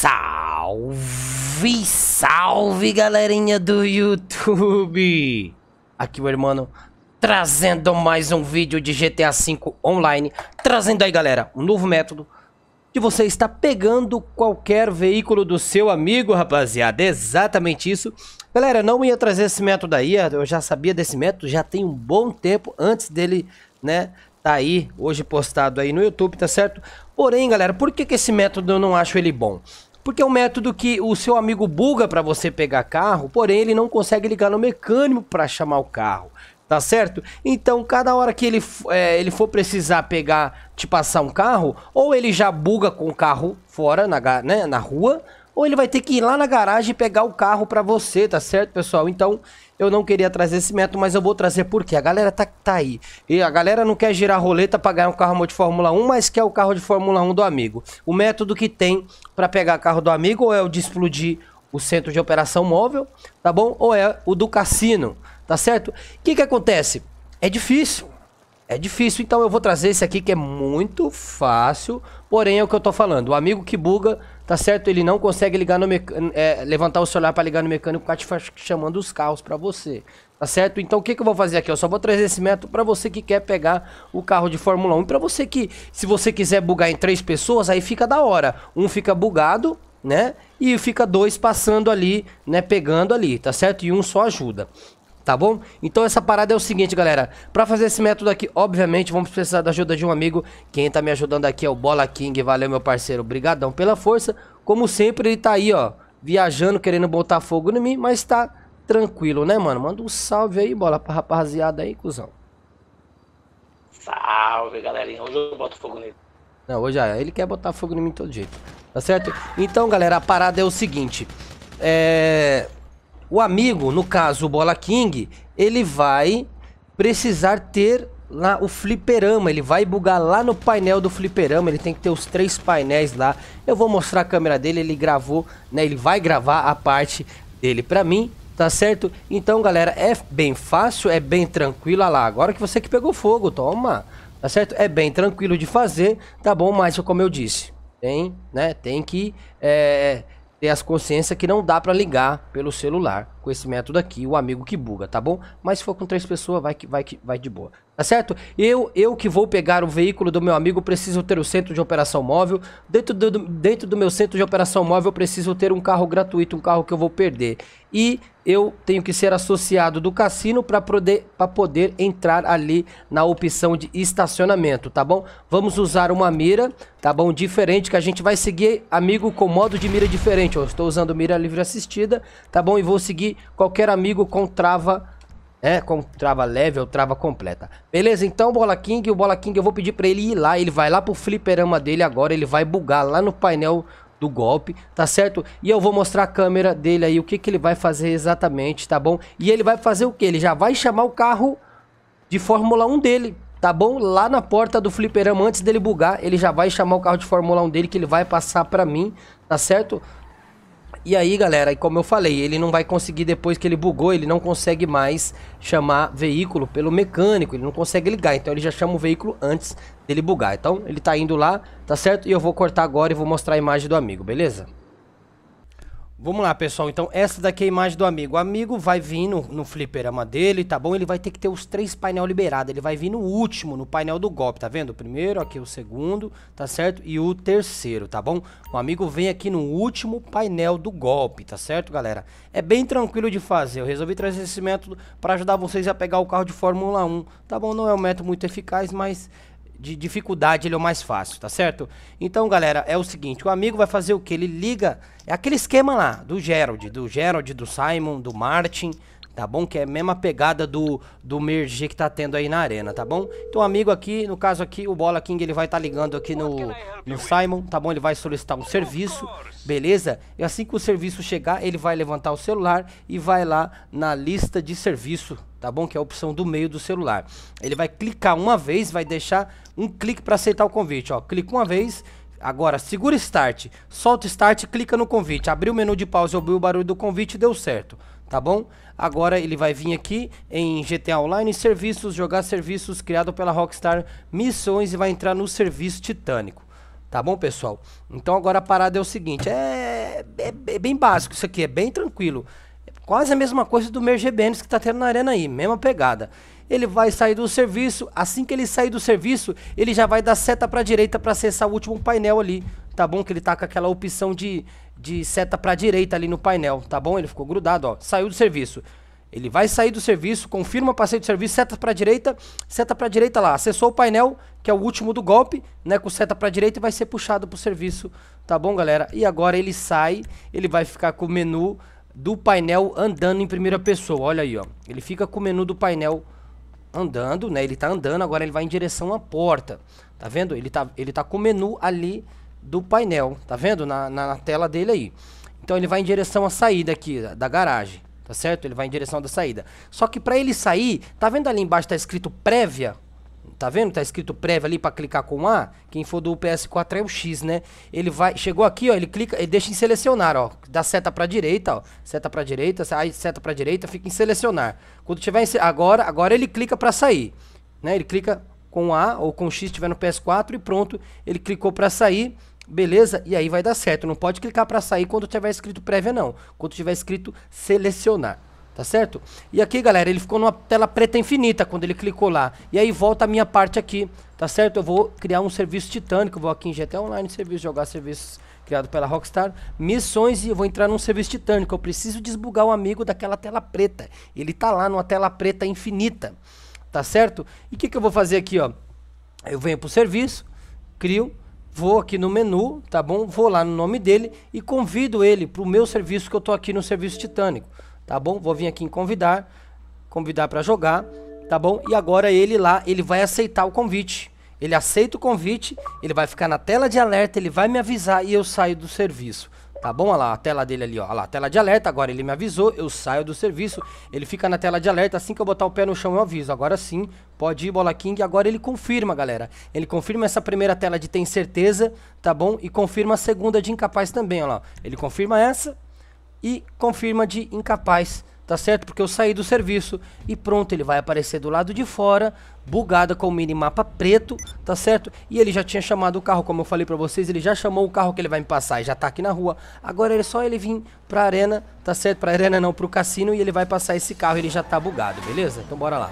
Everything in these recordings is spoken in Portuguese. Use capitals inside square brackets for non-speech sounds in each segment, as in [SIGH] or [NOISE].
Salve, salve galerinha do YouTube! Aqui o irmão trazendo mais um vídeo de GTA V Online. Trazendo aí galera, um novo método de você estar pegando qualquer veículo do seu amigo, rapaziada. Exatamente isso. Galera, não ia trazer esse método aí, eu já sabia desse método, já tem um bom tempo antes dele, né, tá aí hoje postado aí no YouTube, tá certo? Porém, galera, por que, que esse método eu não acho ele bom? Porque é um método que o seu amigo buga para você pegar carro, porém ele não consegue ligar no mecânico para chamar o carro. Tá certo? Então, cada hora que ele, é, ele for precisar pegar, te passar um carro, ou ele já buga com o carro fora, na, né, na rua, ou ele vai ter que ir lá na garagem pegar o carro para você, tá certo, pessoal? Então, eu não queria trazer esse método, mas eu vou trazer porque a galera tá, tá aí. E a galera não quer girar roleta para ganhar um carro de Fórmula 1, mas quer o carro de Fórmula 1 do amigo. O método que tem para pegar carro do amigo ou é o de explodir o centro de operação móvel, tá bom? Ou é o do cassino, tá certo? O que que acontece? É difícil. É difícil, então eu vou trazer esse aqui que é muito fácil, porém é o que eu tô falando. O amigo que buga, tá certo? Ele não consegue ligar no é, levantar o celular para ligar no mecânico, o cara tá chamando os carros para você. Tá certo? Então o que, que eu vou fazer aqui? Eu só vou trazer esse método para você que quer pegar o carro de Fórmula 1. para você que, se você quiser bugar em três pessoas, aí fica da hora. Um fica bugado, né? E fica dois passando ali, né? Pegando ali, tá certo? E um só ajuda tá bom? Então essa parada é o seguinte, galera. Pra fazer esse método aqui, obviamente, vamos precisar da ajuda de um amigo. Quem tá me ajudando aqui é o Bola King. Valeu, meu parceiro. Obrigadão pela força. Como sempre, ele tá aí, ó, viajando, querendo botar fogo em mim, mas tá tranquilo, né, mano? Manda um salve aí, Bola, pra rapaziada aí, cuzão. Salve, galerinha. Hoje eu boto fogo nele. Não, hoje é. Ele quer botar fogo em mim de todo jeito. Tá certo? Então, galera, a parada é o seguinte. É o amigo, no caso o Bola King, ele vai precisar ter lá o fliperama, ele vai bugar lá no painel do fliperama, ele tem que ter os três painéis lá. Eu vou mostrar a câmera dele, ele gravou, né, ele vai gravar a parte dele para mim, tá certo? Então, galera, é bem fácil, é bem tranquilo, olha lá, agora que você que pegou fogo, toma, tá certo? É bem tranquilo de fazer, tá bom? Mas, como eu disse, tem, né, tem que... É, ter as consciência que não dá para ligar pelo celular com esse método aqui, o amigo que buga, tá bom? Mas se for com três pessoas, vai que vai que vai de boa. Tá certo? Eu, eu que vou pegar o veículo do meu amigo, preciso ter o centro de operação móvel. Dentro do, dentro do meu centro de operação móvel, preciso ter um carro gratuito, um carro que eu vou perder. E eu tenho que ser associado do cassino para poder, pra poder entrar ali na opção de estacionamento, tá bom? Vamos usar uma mira, tá bom? Diferente, que a gente vai seguir, amigo, com modo de mira diferente. Eu estou usando mira livre assistida, tá bom? E vou seguir qualquer amigo com trava, é, com trava leve ou trava completa. Beleza, então Bola King, o Bola King eu vou pedir pra ele ir lá, ele vai lá pro fliperama dele agora, ele vai bugar lá no painel do golpe, tá certo? E eu vou mostrar a câmera dele aí, o que que ele vai fazer exatamente, tá bom? E ele vai fazer o que? Ele já vai chamar o carro de Fórmula 1 dele, tá bom? Lá na porta do fliperama, antes dele bugar, ele já vai chamar o carro de Fórmula 1 dele, que ele vai passar pra mim, tá certo? E aí, galera, como eu falei, ele não vai conseguir, depois que ele bugou, ele não consegue mais chamar veículo pelo mecânico, ele não consegue ligar. Então ele já chama o veículo antes dele bugar. Então ele tá indo lá, tá certo? E eu vou cortar agora e vou mostrar a imagem do amigo, beleza? Vamos lá, pessoal. Então, essa daqui é a imagem do amigo. O amigo vai vir no, no fliperama dele, tá bom? Ele vai ter que ter os três painel liberados. Ele vai vir no último, no painel do golpe, tá vendo? O primeiro, aqui o segundo, tá certo? E o terceiro, tá bom? O amigo vem aqui no último painel do golpe, tá certo, galera? É bem tranquilo de fazer. Eu resolvi trazer esse método para ajudar vocês a pegar o carro de Fórmula 1, tá bom? Não é um método muito eficaz, mas de dificuldade ele é o mais fácil, tá certo? Então, galera, é o seguinte, o amigo vai fazer o que? Ele liga, é aquele esquema lá, do Gerald, do Gerald, do Simon, do Martin, tá bom? Que é a mesma pegada do, do merge que tá tendo aí na arena, tá bom? Então, amigo aqui, no caso aqui, o Bola King, ele vai estar tá ligando aqui no, no Simon, tá bom? Ele vai solicitar um serviço, beleza? E assim que o serviço chegar, ele vai levantar o celular e vai lá na lista de serviço, tá bom? Que é a opção do meio do celular. Ele vai clicar uma vez, vai deixar um clique para aceitar o convite, ó. Clica uma vez, Agora, segura Start, solta Start, clica no convite, abriu o menu de pausa, ouviu o barulho do convite, deu certo tá bom? Agora ele vai vir aqui em GTA Online, serviços, jogar serviços criado pela Rockstar Missões e vai entrar no serviço Titânico. Tá bom, pessoal? Então agora a parada é o seguinte, é, é, é bem básico isso aqui, é bem tranquilo. É quase a mesma coisa do Merge Mergebenes que tá tendo na arena aí, mesma pegada. Ele vai sair do serviço, assim que ele sair do serviço, ele já vai dar seta para direita para acessar o último painel ali, tá bom? Que ele tá com aquela opção de de seta para direita ali no painel, tá bom? Ele ficou grudado, ó. Saiu do serviço. Ele vai sair do serviço, confirma passeio de serviço, seta para direita, seta para direita lá, acessou o painel, que é o último do golpe, né, com seta para direita e vai ser puxado pro serviço, tá bom, galera? E agora ele sai, ele vai ficar com o menu do painel andando em primeira pessoa. Olha aí, ó. Ele fica com o menu do painel andando, né? Ele tá andando, agora ele vai em direção à porta. Tá vendo? Ele tá ele tá com o menu ali do painel, tá vendo? Na, na, na, tela dele aí. Então ele vai em direção à saída aqui da, da garagem, tá certo? Ele vai em direção da saída. Só que para ele sair, tá vendo ali embaixo tá escrito prévia? Tá vendo? Tá escrito prévia ali para clicar com A. Quem for do PS4 é o X, né? Ele vai, chegou aqui, ó, ele clica, ele deixa em selecionar, ó. Dá seta para direita, ó. Seta para direita, aí seta para direita, fica em selecionar. Quando tiver em, agora, agora ele clica para sair, né? Ele clica com A ou com X estiver no PS4 e pronto, ele clicou para sair, beleza? E aí vai dar certo. Não pode clicar para sair quando tiver escrito prévia não, quando tiver escrito selecionar. Tá certo? E aqui, galera, ele ficou numa tela preta infinita quando ele clicou lá. E aí volta a minha parte aqui, tá certo? Eu vou criar um serviço titânico, vou aqui em GTA Online Serviço, jogar serviços criado pela Rockstar, missões e eu vou entrar num serviço titânico. Eu preciso desbugar o um amigo daquela tela preta. Ele tá lá numa tela preta infinita tá certo? E o que, que eu vou fazer aqui, ó? Eu venho para o serviço, crio, vou aqui no menu, tá bom? Vou lá no nome dele e convido ele para o meu serviço que eu tô aqui no serviço titânico, tá bom? Vou vir aqui em convidar, convidar para jogar, tá bom? E agora ele lá, ele vai aceitar o convite. Ele aceita o convite, ele vai ficar na tela de alerta, ele vai me avisar e eu saio do serviço. Tá bom? Olha lá, a tela dele ali, ó. Olha lá, tela de alerta. Agora ele me avisou, eu saio do serviço. Ele fica na tela de alerta. Assim que eu botar o pé no chão, eu aviso. Agora sim, pode ir, Bola King. Agora ele confirma, galera. Ele confirma essa primeira tela de tem certeza, tá bom? E confirma a segunda de incapaz também, olha lá. Ele confirma essa e confirma de incapaz tá certo? Porque eu saí do serviço e pronto, ele vai aparecer do lado de fora, bugada com o minimapa preto, tá certo? E ele já tinha chamado o carro, como eu falei pra vocês, ele já chamou o carro que ele vai me passar e já tá aqui na rua. Agora é só ele vir pra arena, tá certo? Pra arena não, pro cassino e ele vai passar esse carro, ele já tá bugado, beleza? Então bora lá.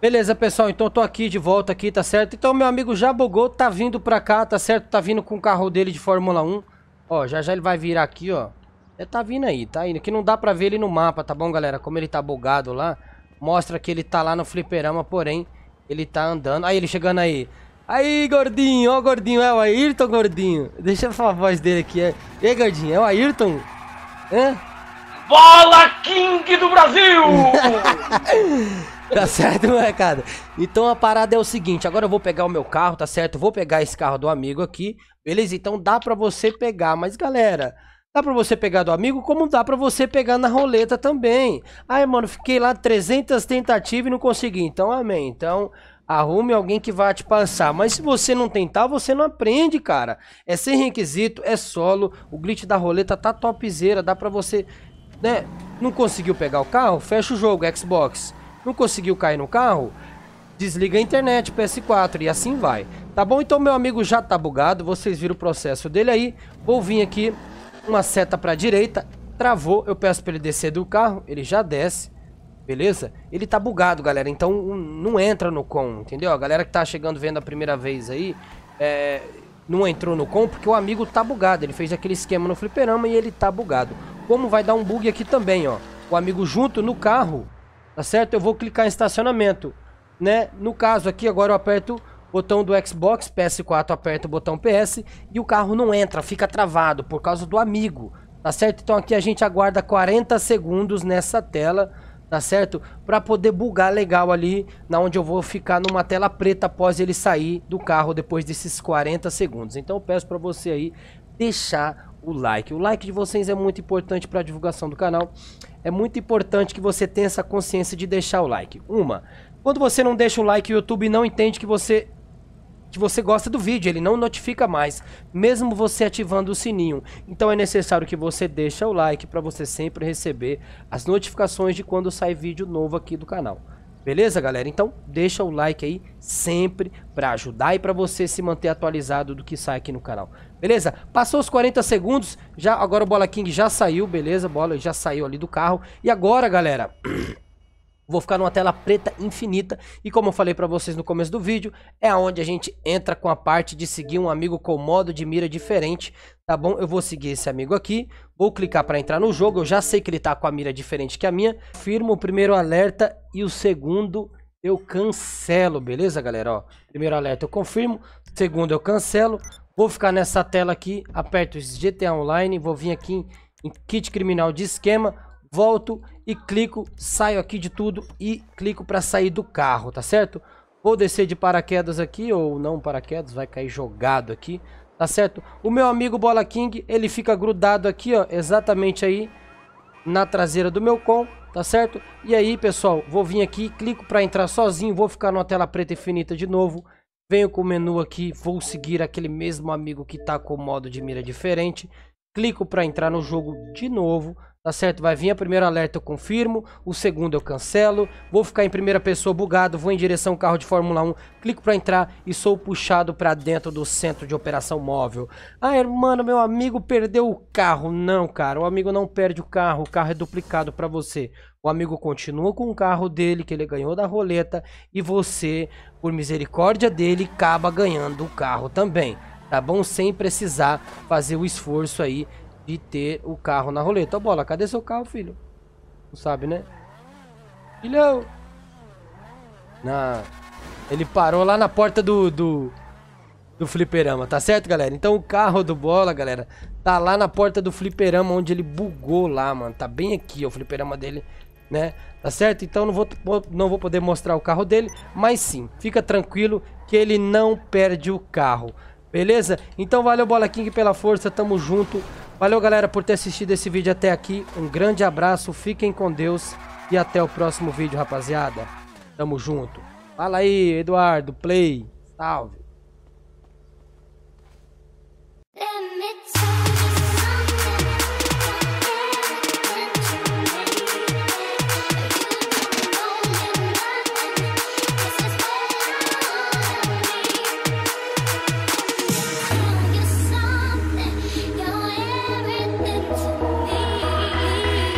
Beleza, pessoal, então tô aqui de volta aqui, tá certo? Então meu amigo já bugou, tá vindo pra cá, tá certo? Tá vindo com o carro dele de Fórmula 1, Ó, já já ele vai vir aqui, ó. Ele tá vindo aí, tá indo. Que não dá pra ver ele no mapa, tá bom, galera? Como ele tá bugado lá. Mostra que ele tá lá no fliperama, porém, ele tá andando. Aí, ele chegando aí. Aí, gordinho, ó, gordinho, é o Ayrton, gordinho. Deixa eu falar a voz dele aqui. É... aí gordinho, é o Ayrton? Hã? Bola King do Brasil! [LAUGHS] Tá certo, [LAUGHS] molecada? Então a parada é o seguinte, agora eu vou pegar o meu carro, tá certo? Vou pegar esse carro do amigo aqui, beleza? Então dá pra você pegar, mas galera... Dá pra você pegar do amigo, como dá pra você pegar na roleta também. Ai, mano, fiquei lá 300 tentativas e não consegui. Então, amém. Então, arrume alguém que vá te passar. Mas se você não tentar, você não aprende, cara. É sem requisito, é solo. O glitch da roleta tá topzera, dá pra você... Né? Não conseguiu pegar o carro? Fecha o jogo, Xbox. Não conseguiu cair no carro? Desliga a internet, PS4 e assim vai. Tá bom? Então meu amigo já tá bugado, vocês viram o processo dele aí. Vou vir aqui, uma seta pra direita, travou, eu peço pra ele descer do carro, ele já desce. Beleza? Ele tá bugado, galera, então não entra no com, entendeu? A galera que tá chegando vendo a primeira vez aí, é, não entrou no com porque o amigo tá bugado. Ele fez aquele esquema no fliperama e ele tá bugado. Como vai dar um bug aqui também, ó. O amigo junto no carro tá certo? Eu vou clicar em estacionamento, né? No caso aqui, agora eu aperto o botão do Xbox, PS4 aperto o botão PS e o carro não entra, fica travado por causa do amigo, tá certo? Então aqui a gente aguarda 40 segundos nessa tela, tá certo? Para poder bugar legal ali, na onde eu vou ficar numa tela preta após ele sair do carro depois desses 40 segundos. Então eu peço para você aí deixar o like. O like de vocês é muito importante para a divulgação do canal. É muito importante que você tenha essa consciência de deixar o like. Uma, quando você não deixa o like, o YouTube não entende que você que você gosta do vídeo, ele não notifica mais, mesmo você ativando o sininho. Então é necessário que você deixe o like para você sempre receber as notificações de quando sai vídeo novo aqui do canal. Beleza, galera? Então, deixa o like aí sempre para ajudar e para você se manter atualizado do que sai aqui no canal. Beleza? Passou os 40 segundos, já agora o Bola King já saiu, beleza? Bola já saiu ali do carro. E agora, galera, [COUGHS] vou ficar numa tela preta infinita e como eu falei para vocês no começo do vídeo, é onde a gente entra com a parte de seguir um amigo com modo de mira diferente, tá bom? Eu vou seguir esse amigo aqui, vou clicar para entrar no jogo, eu já sei que ele tá com a mira diferente que a minha. Firmo o primeiro alerta e o segundo eu cancelo, beleza, galera? Ó, primeiro alerta eu confirmo, segundo eu cancelo, Vou ficar nessa tela aqui, aperto GTA Online, vou vir aqui em, em kit criminal de esquema, volto e clico, saio aqui de tudo e clico para sair do carro, tá certo? Vou descer de paraquedas aqui, ou não paraquedas, vai cair jogado aqui, tá certo? O meu amigo Bola King, ele fica grudado aqui, ó, exatamente aí na traseira do meu com, tá certo? E aí, pessoal, vou vir aqui, clico para entrar sozinho, vou ficar numa tela preta infinita de novo, Venho com o menu aqui, vou seguir aquele mesmo amigo que está com o modo de mira diferente. Clico para entrar no jogo de novo tá certo? Vai vir a primeira alerta, eu confirmo, o segundo eu cancelo, vou ficar em primeira pessoa bugado, vou em direção ao carro de Fórmula 1, clico para entrar e sou puxado para dentro do centro de operação móvel. Ah, mano, meu amigo perdeu o carro. Não, cara, o amigo não perde o carro, o carro é duplicado para você. O amigo continua com o carro dele que ele ganhou da roleta e você, por misericórdia dele, acaba ganhando o carro também tá bom? Sem precisar fazer o esforço aí de ter o carro na roleta. Ó, bola, cadê seu carro, filho? Não sabe, né? Filhão! Na... Ele parou lá na porta do, do, do fliperama, tá certo, galera? Então o carro do Bola, galera, tá lá na porta do fliperama, onde ele bugou lá, mano. Tá bem aqui, ó, o fliperama dele, né? Tá certo? Então não vou, não vou poder mostrar o carro dele, mas sim, fica tranquilo que ele não perde o carro. Beleza? Então valeu Bola King pela força, tamo junto. Valeu, galera, por ter assistido esse vídeo até aqui. Um grande abraço, fiquem com Deus e até o próximo vídeo, rapaziada. Tamo junto. Fala aí, Eduardo, play. Salve.